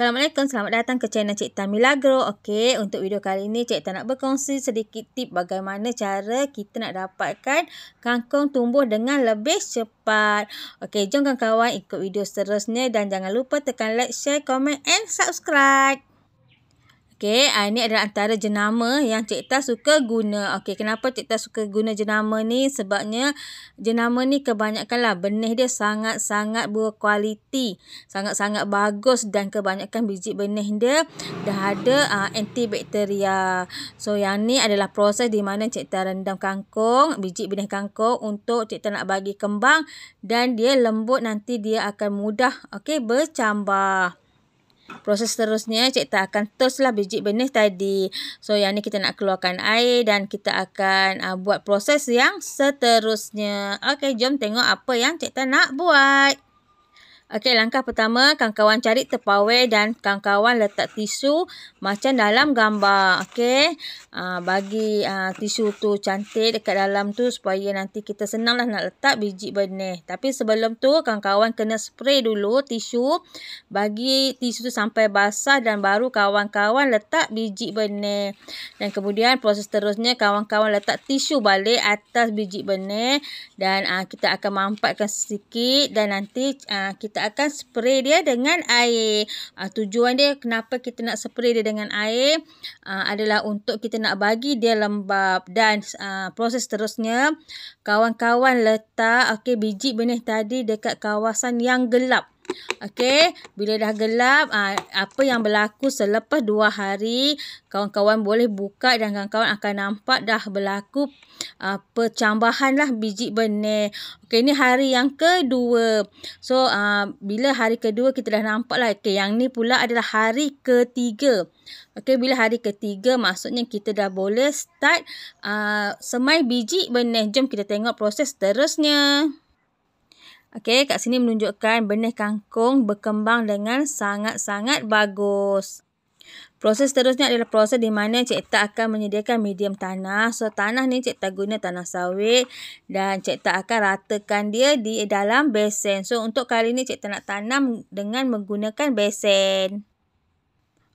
Assalamualaikum, selamat datang ke channel Cik Tan Milagro. Okey, untuk video kali ini Cik Tan nak berkongsi sedikit tip bagaimana cara kita nak dapatkan kangkung tumbuh dengan lebih cepat. Okey, jom kawan-kawan ikut video seterusnya dan jangan lupa tekan like, share, komen and subscribe. Okey, uh, ini adalah antara jenama yang Cik Tas suka guna. Okey, kenapa Cik Tas suka guna jenama ni? Sebabnya jenama ni kebanyakanlah benih dia sangat-sangat berkualiti. Sangat-sangat bagus dan kebanyakan biji benih dia dah ada uh, antibakteria. So, yang ni adalah proses di mana Cik Tas rendam kangkung, biji benih kangkung untuk Cik Tas nak bagi kembang dan dia lembut nanti dia akan mudah okay bercambah. Proses seterusnya kita akan toastlah biji benih tadi. So yang ni kita nak keluarkan air dan kita akan uh, buat proses yang seterusnya. Okey, jom tengok apa yang kita nak buat. Okey, langkah pertama, kawan-kawan cari tepawe dan kawan-kawan letak tisu macam dalam gambar. Okey, ah, bagi aa, ah, tisu tu cantik dekat dalam tu supaya nanti kita senanglah nak letak biji benih. Tapi sebelum tu, kawan-kawan kena spray dulu tisu. Bagi tisu tu sampai basah dan baru kawan-kawan letak biji benih. Dan kemudian proses terusnya kawan-kawan letak tisu balik atas biji benih. Dan aa, ah, kita akan mampatkan sedikit dan nanti aa, kita akan spray dia dengan air. Uh, tujuan dia kenapa kita nak spray dia dengan air uh, adalah untuk kita nak bagi dia lembab. Dan uh, proses seterusnya, kawan-kawan letak okay, biji benih tadi dekat kawasan yang gelap. Okey, bila dah gelap, ah, apa yang berlaku selepas dua hari, kawan-kawan boleh buka dan kawan-kawan akan nampak dah berlaku ah, percambahan lah biji benih. Okey, ini hari yang kedua. So, ah, bila hari kedua kita dah nampak lah. Okey, yang ni pula adalah hari ketiga. Okey, bila hari ketiga maksudnya kita dah boleh start semai biji benih. Jom kita tengok proses terusnya. Okey, kat sini menunjukkan benih kangkung berkembang dengan sangat-sangat bagus. Proses seterusnya adalah proses di mana cikta akan menyediakan medium tanah. So, tanah ni cikta guna tanah sawit dan cikta akan ratakan dia di dalam besen. So, untuk kali ni cikta nak tanam dengan menggunakan besen.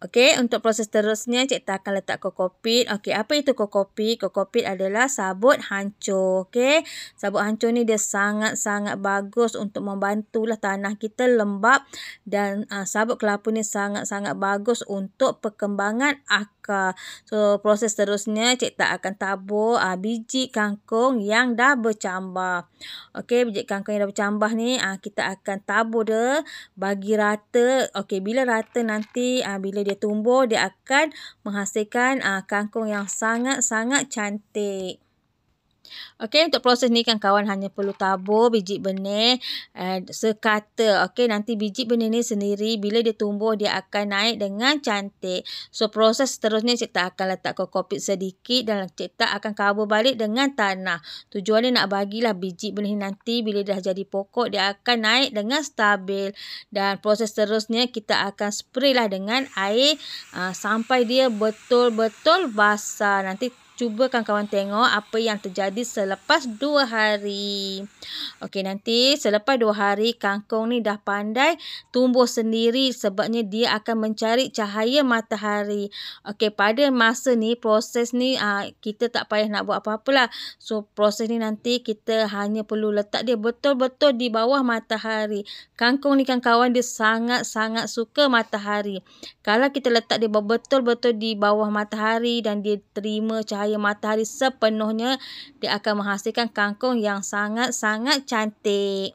Okey, untuk proses seterusnya, cik tak akan letak kokopit. Okey, apa itu kokopit? Kokopit adalah sabut hancur. Okey, sabut hancur ni dia sangat-sangat bagus untuk membantulah tanah kita lembap. Dan uh, sabut kelapa ni sangat-sangat bagus untuk perkembangan akar akar. So proses seterusnya cik tak akan tabur uh, biji kangkung yang dah bercambah. Okey biji kangkung yang dah bercambah ni uh, kita akan tabur dia bagi rata. Okey bila rata nanti uh, bila dia tumbuh dia akan menghasilkan uh, kangkung yang sangat-sangat cantik. Okey, untuk proses ni kan kawan hanya perlu tabur biji benih eh, sekata. Okey, nanti biji benih ni sendiri bila dia tumbuh dia akan naik dengan cantik. So proses seterusnya cik akan letak kokopit sedikit dan cik akan kabur balik dengan tanah. Tujuan dia nak bagilah biji benih nanti bila dah jadi pokok dia akan naik dengan stabil. Dan proses seterusnya kita akan spray lah dengan air uh, sampai dia betul-betul basah. Nanti cuba kawan-kawan tengok apa yang terjadi selepas 2 hari. Okey, nanti selepas 2 hari kangkung ni dah pandai tumbuh sendiri sebabnya dia akan mencari cahaya matahari. Okey, pada masa ni proses ni aa, ah, kita tak payah nak buat apa-apalah. So proses ni nanti kita hanya perlu letak dia betul-betul di bawah matahari. Kangkung ni kawan-kawan dia sangat-sangat suka matahari. Kalau kita letak dia betul-betul di bawah matahari dan dia terima cahaya cahaya matahari sepenuhnya, dia akan menghasilkan kangkung yang sangat-sangat cantik.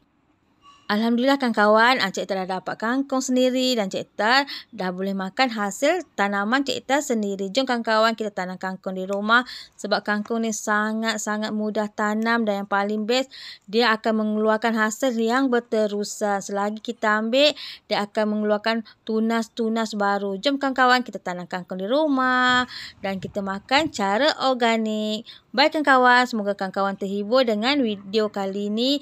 Alhamdulillah kawan-kawan, Encik ah, Tar dah dapat kangkung sendiri dan Encik Tar dah boleh makan hasil tanaman Encik Tar sendiri. Jom kawan-kawan kita tanam kangkung di rumah sebab kangkung ni sangat-sangat mudah tanam dan yang paling best dia akan mengeluarkan hasil yang berterusan. Selagi kita ambil, dia akan mengeluarkan tunas-tunas baru. Jom kawan-kawan kita tanam kangkung di rumah dan kita makan cara organik. Baik kawan-kawan, semoga kawan-kawan terhibur dengan video kali ini.